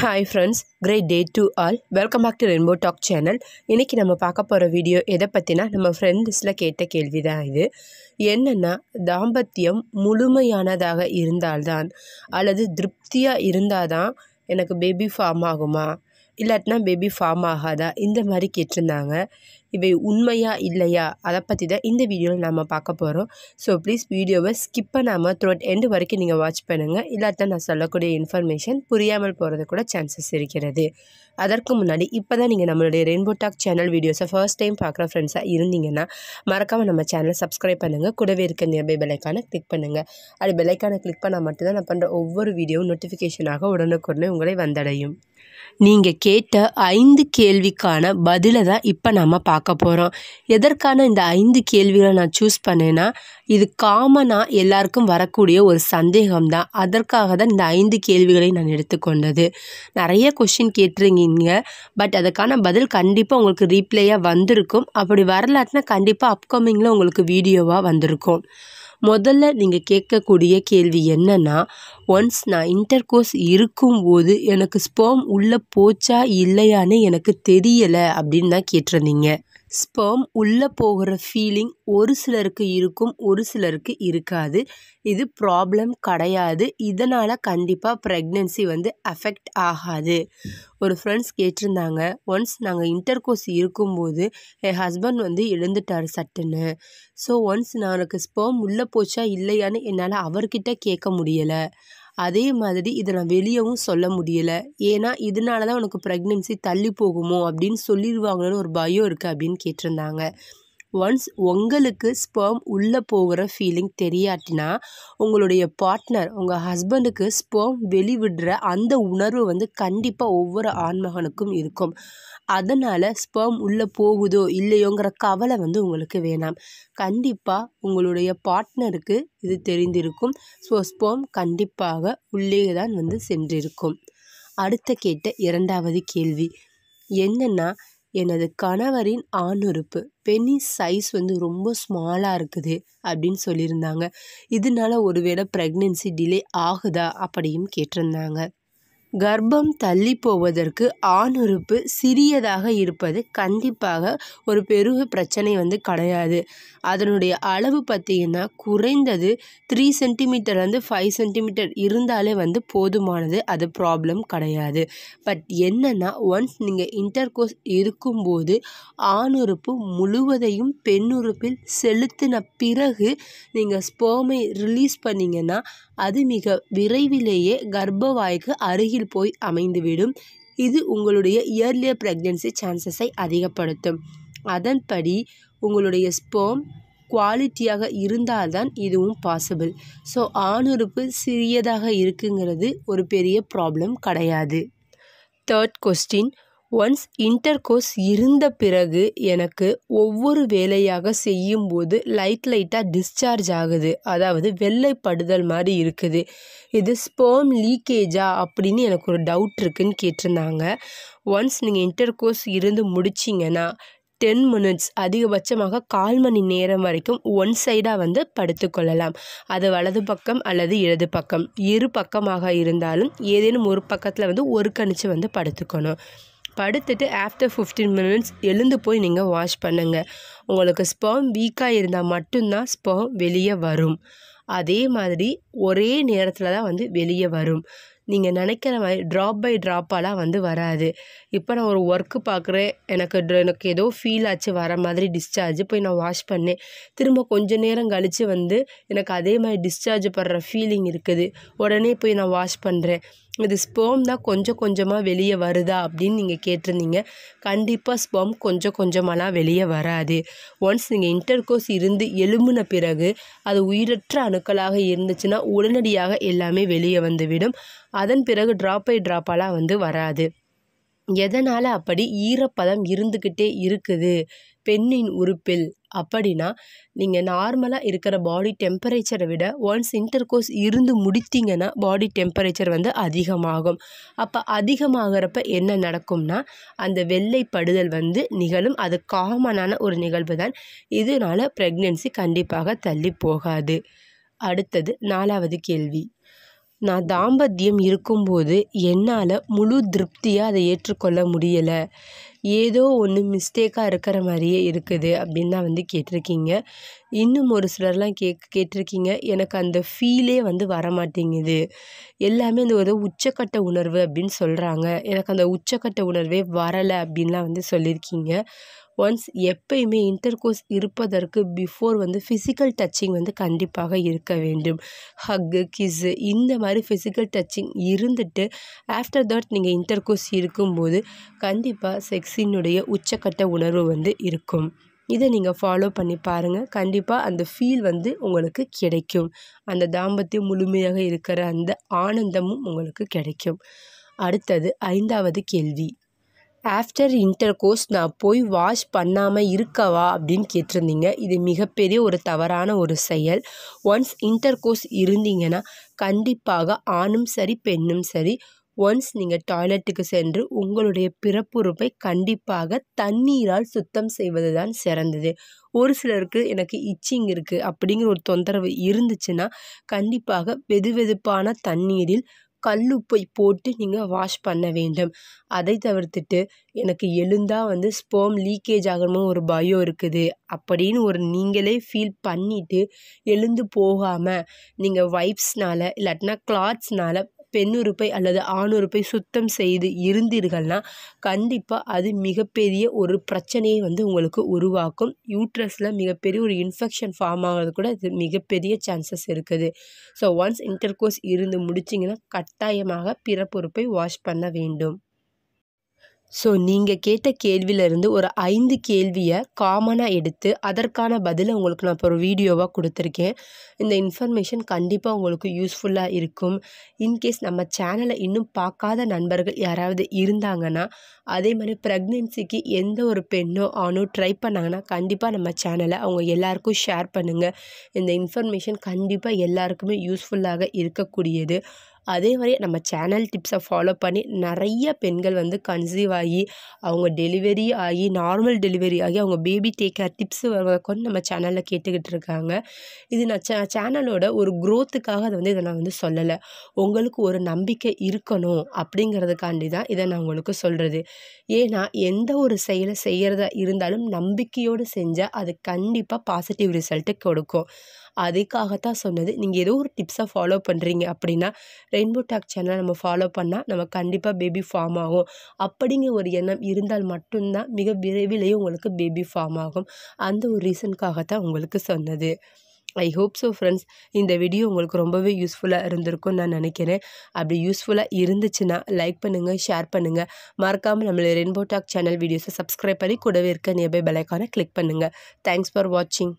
hi friends great day to all welcome back to rainbow talk channel இன்றைக்கி நம்ம பார்க்க போகிற வீடியோ எதை பற்றினா நம்ம ஃப்ரெண்ட்ஸில் கேட்ட கேள்வி தான் இது என்னென்னா தாம்பத்தியம் முழுமையானதாக இருந்தால்தான் அல்லது திருப்தியாக இருந்தால் தான் எனக்கு பேபி ஃபார்ம் ஆகுமா இல்லாட்டினா பேபி ஃபார்ம் ஆகாதா இந்த மாதிரி கேட்டிருந்தாங்க இவை உண்மையா இல்லையா அதை பற்றி தான் இந்த வீடியோவில் நாம் பார்க்க போகிறோம் ஸோ ப்ளீஸ் வீடியோவை ஸ்கிப் பண்ணாமல் த்ரோட் எண்டு வரைக்கும் நீங்கள் வாட்ச் பண்ணுங்கள் இல்லாட்டினா நான் சொல்லக்கூடிய இன்ஃபர்மேஷன் புரியாமல் போகிறது கூட சான்சஸ் இருக்கிறது அதற்கு முன்னாடி இப்போ தான் நீங்கள் நம்மளுடைய ரெயின்போ டாக் சேனல் வீடியோஸை ஃபர்ஸ்ட் டைம் பார்க்குற ஃப்ரெண்ட்ஸாக இருந்தீங்கன்னா மறக்காமல் நம்ம சேனலை சப்ஸ்கிரைப் பண்ணுங்கள் கூடவே இருக்க நியர்பை பெலைக்கான கிளிக் பண்ணுங்கள் அது பெலைக்கான கிளிக் பண்ணால் மட்டும்தான் நான் பண்ணுற ஒவ்வொரு வீடியோவும் நோட்டிஃபிகேஷனாக உடனுக்குடனே உங்களை வந்தடையும் நீங்கள் கேட்ட ஐந்து கேள்விக்கான பதிலை தான் இப்போ நம்ம பார்க்க போகிறோம் எதற்கான இந்த ஐந்து கேள்விகளை நான் சூஸ் பண்ணேன்னா இது காமனாக எல்லாருக்கும் வரக்கூடிய ஒரு சந்தேகம் தான் அதற்காக தான் இந்த ஐந்து கேள்விகளை நான் எடுத்துக்கொண்டது நிறைய கொஷின் கேட்டிருக்கீங்க பட் அதுக்கான பதில் கண்டிப்பாக உங்களுக்கு ரீப்ளேயாக வந்திருக்கும் அப்படி வரலாட்டினா கண்டிப்பாக அப்கமிங்கில் உங்களுக்கு வீடியோவாக வந்திருக்கும் முதல்ல நீங்கள் கேட்கக்கூடிய கேள்வி என்னென்னா ஒன்ஸ் நான் இன்டர் கோர்ஸ் இருக்கும்போது எனக்கு ஸ்போம் உள்ளே போச்சா இல்லையான்னு எனக்கு தெரியலை அப்படின்னு தான் கேட்டிருந்தீங்க ஸ்பேம் உள்ளே போகிற ஃபீலிங் ஒரு சிலருக்கு இருக்கும் ஒரு சிலருக்கு இருக்காது இது ப்ராப்ளம் கிடையாது இதனால் கண்டிப்பாக ப்ரெக்னென்சி வந்து அஃபெக்ட் ஆகாது ஒரு ஃப்ரெண்ட்ஸ் கேட்டிருந்தாங்க ஒன்ஸ் நாங்கள் இன்டர் கோர்ஸ் இருக்கும்போது என் ஹஸ்பண்ட் வந்து எழுந்துட்டார் சட்டுன்னு ஸோ ஒன்ஸ் நான் எனக்கு ஸ்பேம் உள்ளே போச்சா இல்லையான்னு என்னால் அவர்கிட்ட கேட்க முடியலை அதே மாதிரி இதை நான் வெளியேவும் சொல்ல முடியலை ஏன்னா இதனால தான் உனக்கு ப்ரெக்னென்சி தள்ளி போகுமோ அப்படின்னு சொல்லிடுவாங்களோன்னு ஒரு பயம் இருக்குது அப்படின்னு கேட்டிருந்தாங்க ஒன்ஸ் உங்களுக்கு ஸ்பேம் உள்ளே போகிற ஃபீலிங் தெரியாட்டினா உங்களுடைய பார்ட்னர் உங்கள் ஹஸ்பண்டுக்கு ஸ்பேம் வெளிவிடுற அந்த உணர்வு வந்து கண்டிப்பாக ஒவ்வொரு ஆண்மகனுக்கும் இருக்கும் அதனால் ஸ்பேம் உள்ளே போகுதோ இல்லையோங்கிற கவலை வந்து உங்களுக்கு வேணாம் கண்டிப்பாக உங்களுடைய பார்ட்னருக்கு இது தெரிந்திருக்கும் ஸோ ஸ்பேம் கண்டிப்பாக உள்ளே தான் வந்து சென்றிருக்கும் அடுத்த கேட்ட இரண்டாவது கேள்வி என்னென்னா எனது கணவரின் ஆணுறுப்பு பெனிஸ் சைஸ் வந்து ரொம்ப ஸ்மாலாக இருக்குது அப்படின்னு சொல்லியிருந்தாங்க இதனால ஒருவேளை ப்ரெக்னென்சி டிலே ஆகுதா அப்படியும் கேட்டிருந்தாங்க கர்ப்பம் தள்ளி போவதற்கு ஆண் உறுப்பு சிறியதாக இருப்பது கண்டிப்பாக ஒரு பெரிய பிரச்சனை வந்து கிடையாது அதனுடைய அளவு பார்த்திங்கன்னா குறைந்தது த்ரீ சென்டிமீட்டர்லேருந்து ஃபைவ் சென்டிமீட்டர் இருந்தாலே வந்து போதுமானது அது ப்ராப்ளம் கிடையாது பட் என்னென்னா ஒன்ஸ் நீங்கள் இன்டர் கோர்ஸ் இருக்கும்போது ஆண் உறுப்பு முழுவதையும் பெண் உறுப்பில் செலுத்தின பிறகு நீங்கள் ஸ்போமை ரிலீஸ் பண்ணிங்கன்னா அது மிக விரைவிலேயே கர்ப்பவாய்க்கு அருகில் போய் அமைந்துவிடும் இது உங்களுடைய இயர்லியர் ப்ரெக்னென்சி சான்சஸை அதிகப்படுத்தும் அதன்படி உங்களுடைய ஸ்போம் குவாலிட்டியாக இருந்தால் தான் இதுவும் பாசிபிள் ஸோ ஆணுறுப்பு சிறியதாக இருக்குங்கிறது ஒரு பெரிய ப்ராப்ளம் கிடையாது third question once intercourse இருந்த பிறகு எனக்கு ஒவ்வொரு வேலையாக செய்யும்போது லைட் லைட்டாக டிஸ்சார்ஜ் ஆகுது அதாவது வெள்ளைப்படுதல் மாதிரி இருக்குது இது ஸ்பேம் லீக்கேஜா அப்படின்னு எனக்கு ஒரு டவுட் இருக்குதுன்னு கேட்டிருந்தாங்க ஒன்ஸ் நீங்கள் இன்டர் கோர்ஸ் இருந்து முடிச்சிங்கன்னா டென் மினிட்ஸ் அதிகபட்சமாக கால் மணி நேரம் வரைக்கும் ஒன் சைடாக வந்து படுத்துக்கொள்ளலாம் அது வலது பக்கம் அல்லது இடது பக்கம் இரு பக்கமாக இருந்தாலும் ஏதேனும் ஒரு பக்கத்தில் வந்து ஒரு கணிச்சு வந்து படுத்துக்கணும் படுத்துட்டு ஆஃப்டர் ஃபிஃப்டீன் மினிட்ஸ் எழுந்து போய் நீங்கள் வாஷ் பண்ணுங்கள் உங்களுக்கு ஸ்பம் வீக்காக இருந்தால் மட்டும்தான் ஸ்பம் வெளியே வரும் அதே மாதிரி ஒரே நேரத்தில் தான் வந்து வெளியே வரும் நீங்கள் நினைக்கிற மாதிரி ட்ராப் பை ட்ராப்பாலாம் வந்து வராது இப்போ நான் ஒரு ஒர்க்கு பார்க்குறேன் எனக்கு எனக்கு ஏதோ ஃபீல் ஆச்சு வர மாதிரி டிஸ்சார்ஜ் போய் நான் வாஷ் பண்ணேன் திரும்ப கொஞ்ச நேரம் கழித்து வந்து எனக்கு அதே மாதிரி டிஸ்சார்ஜ் படுற ஃபீலிங் இருக்குது உடனே போய் நான் வாஷ் பண்ணுறேன் இது ஸ்போம் தான் கொஞ்சம் கொஞ்சமாக வெளியே வருதா அப்படின்னு நீங்கள் கேட்டிருந்தீங்க கண்டிப்பாக ஸ்போம் கொஞ்சம் கொஞ்சமாலாம் வெளியே வராது ஒன்ஸ் நீங்கள் இன்டர்கோர்ஸ் இருந்து எலும்புன பிறகு அது உயிரற்ற அணுக்களாக இருந்துச்சுன்னா உடனடியாக எல்லாமே வெளியே வந்துவிடும் அதன் பிறகு ட்ராப் பை ட்ராப்பாலாம் வந்து வராது எதனால் அப்படி ஈரப்பதம் இருந்துக்கிட்டே இருக்குது பெண்ணின் உறுப்பில் அப்படின்னா நீங்கள் நார்மலாக இருக்கிற பாடி டெம்பரேச்சரை விட ஒன்ஸ் இன்டர் கோர்ஸ் இருந்து முடித்தீங்கன்னா பாடி டெம்பரேச்சர் வந்து அதிகமாகும் அப்போ அதிகமாகிறப்ப என்ன நடக்கும்னா அந்த வெள்ளை படுதல் வந்து நிகழும் அது காமனான ஒரு நிகழ்வு தான் இதனால் ப்ரெக்னென்சி கண்டிப்பாக தள்ளி போகாது அடுத்தது நாலாவது கேள்வி நான் தாம்பத்தியம் இருக்கும்போது என்னால் முழு திருப்தியாக அதை ஏற்றுக்கொள்ள முடியலை ஏதோ ஒன்று மிஸ்டேக்காக இருக்கிற மாதிரியே இருக்குது அப்படின்னு தான் வந்து கேட்டிருக்கீங்க இன்னும் ஒரு சிலர்லாம் கேக் கேட்டிருக்கீங்க எனக்கு அந்த ஃபீலே வந்து வரமாட்டேங்குது எல்லாமே அந்த ஒரு உச்சக்கட்ட உணர்வு அப்படின்னு சொல்கிறாங்க எனக்கு அந்த உச்சக்கட்ட உணர்வே வரலை அப்படின்லாம் வந்து சொல்லியிருக்கீங்க ஒன்ஸ் எப்பயுமே இன்டர் கோர்ஸ் இருப்பதற்கு பிஃபோர் வந்து ஃபிசிக்கல் டச்சிங் வந்து கண்டிப்பாக இருக்க வேண்டும் ஹக்கு கிஸ்ஸு இந்த மாதிரி ஃபிசிக்கல் டச்சிங் இருந்துட்டு ஆஃப்டர் தட் நீங்கள் இன்டர் கோர்ஸ் இருக்கும்போது கண்டிப்பாக செக்ஸினுடைய உச்சக்கட்ட உணர்வு வந்து இருக்கும் இதை நீங்கள் ஃபாலோ பண்ணி பாருங்கள் கண்டிப்பாக அந்த ஃபீல் வந்து உங்களுக்கு கிடைக்கும் அந்த தாம்பத்தியம் முழுமையாக இருக்கிற அந்த ஆனந்தமும் உங்களுக்கு கிடைக்கும் அடுத்தது ஐந்தாவது கேள்வி ஆஃப்டர் இன்டர் கோர்ஸ் நான் போய் வாஷ் பண்ணாமல் இருக்கவா அப்படின்னு கேட்டிருந்தீங்க இது மிகப்பெரிய ஒரு தவறான ஒரு செயல் ஒன்ஸ் இன்டர் கோர்ஸ் இருந்தீங்கன்னா கண்டிப்பாக ஆணும் சரி பெண்ணும் சரி ஒன்ஸ் நீங்கள் டாய்லெட்டுக்கு சென்று உங்களுடைய பிறப்புறுப்பை கண்டிப்பாக தண்ணீரால் சுத்தம் செய்வது தான் சிறந்தது ஒரு சிலருக்கு எனக்கு இச்சிங் இருக்குது அப்படிங்கிற ஒரு தொந்தரவு இருந்துச்சுன்னா கண்டிப்பாக வெது வெதுப்பான தண்ணீரில் கல்லுப்பை போட்டு நீங்கள் வாஷ் பண்ண வேண்டும் அதை தவிர்த்துட்டு எனக்கு எழுந்தால் வந்து ஸ்போம் லீக்கேஜ் ஆகுமோ ஒரு பயம் இருக்குது அப்படின்னு ஒரு நீங்களே ஃபீல் பண்ணிவிட்டு எழுந்து போகாமல் நீங்கள் வைப்ஸ்னால் இல்லாட்டினா கிளாத்ஸ்னால் பெண்ணுறுப்பை அல்லது ஆணுறுப்பை சுத்தம் செய்து இருந்தீர்கள்னா கண்டிப்பாக அது மிகப்பெரிய ஒரு பிரச்சனையை வந்து உங்களுக்கு உருவாக்கும் யூட்ரஸில் மிகப்பெரிய ஒரு இன்ஃபெக்ஷன் ஃபார்ம் ஆகிறது கூட இது மிகப்பெரிய சான்சஸ் இருக்குது ஸோ ஒன்ஸ் இன்டர் கோர்ஸ் இருந்து முடிச்சிங்கன்னா கட்டாயமாக பிறப்புறுப்பை வாஷ் பண்ண வேண்டும் ஸோ நீங்கள் கேட்ட கேள்வியிலேருந்து ஒரு ஐந்து கேள்வியை காமனாக எடுத்து அதற்கான பதிலை உங்களுக்கு நான் இப்போ ஒரு வீடியோவாக கொடுத்துருக்கேன் இந்த இன்ஃபர்மேஷன் கண்டிப்பாக உங்களுக்கு யூஸ்ஃபுல்லாக இருக்கும் இன்கேஸ் நம்ம சேனலை இன்னும் பார்க்காத நண்பர்கள் யாராவது இருந்தாங்கன்னா அதே மாதிரி ப்ரெக்னென்சிக்கு எந்த ஒரு பெண்ணோ ஆணோ ட்ரை பண்ணாங்கன்னா கண்டிப்பாக நம்ம சேனலை அவங்க எல்லாேருக்கும் ஷேர் பண்ணுங்கள் இந்த இன்ஃபர்மேஷன் கண்டிப்பாக எல்லாருக்குமே யூஸ்ஃபுல்லாக இருக்கக்கூடியது அதே மாதிரி நம்ம சேனல் டிப்ஸை ஃபாலோ பண்ணி நிறைய பெண்கள் வந்து கன்சீவ் ஆகி அவங்க டெலிவரி ஆகி நார்மல் டெலிவரி ஆகி அவங்க பேபி டேக் கேர் டிப்ஸ் கொண்டு நம்ம சேனலில் கேட்டுக்கிட்டு இருக்காங்க இது நான் சே சேனலோட ஒரு க்ரோத்துக்காக அதை வந்து இதை நான் வந்து சொல்லலை உங்களுக்கு ஒரு நம்பிக்கை இருக்கணும் அப்படிங்கிறதுக்காண்டி தான் இதை நான் உங்களுக்கு சொல்கிறது ஏன்னா எந்த ஒரு செயலை செய்கிறதா இருந்தாலும் நம்பிக்கையோடு செஞ்சால் அது கண்டிப்பாக பாசிட்டிவ் ரிசல்ட்டு கொடுக்கும் அதுக்காகத்தான் சொன்னது நீங்கள் ஏதோ ஒரு டிப்ஸை ஃபாலோ பண்ணுறீங்க அப்படின்னா ரெயின்போ டாக் சேனலை நம்ம ஃபாலோ பண்ணால் நம்ம கண்டிப்பாக பேபி ஃபார்ம் ஆகும் அப்படிங்கிற ஒரு எண்ணம் இருந்தால் மட்டும்தான் மிக விரைவிலேயே உங்களுக்கு பேபி ஃபார்ம் ஆகும் அந்த ஒரு ரீசனுக்காகத்தான் உங்களுக்கு சொன்னது ஐ ஹோப் ஸோ ஃப்ரெண்ட்ஸ் இந்த வீடியோ உங்களுக்கு ரொம்பவே யூஸ்ஃபுல்லாக இருந்திருக்கும்னு நான் நினைக்கிறேன் அப்படி யூஸ்ஃபுல்லாக இருந்துச்சுன்னா லைக் பண்ணுங்கள் ஷேர் பண்ணுங்கள் மறக்காமல் நம்மளை ரெயின்போ டாக் சேனல் வீடியோஸை சப்ஸ்கிரைப் பண்ணி கூடவே இருக்க நியர்பை பெலைக்கான கிளிக் பண்ணுங்கள் தேங்க்ஸ் ஃபார் வாட்சிங்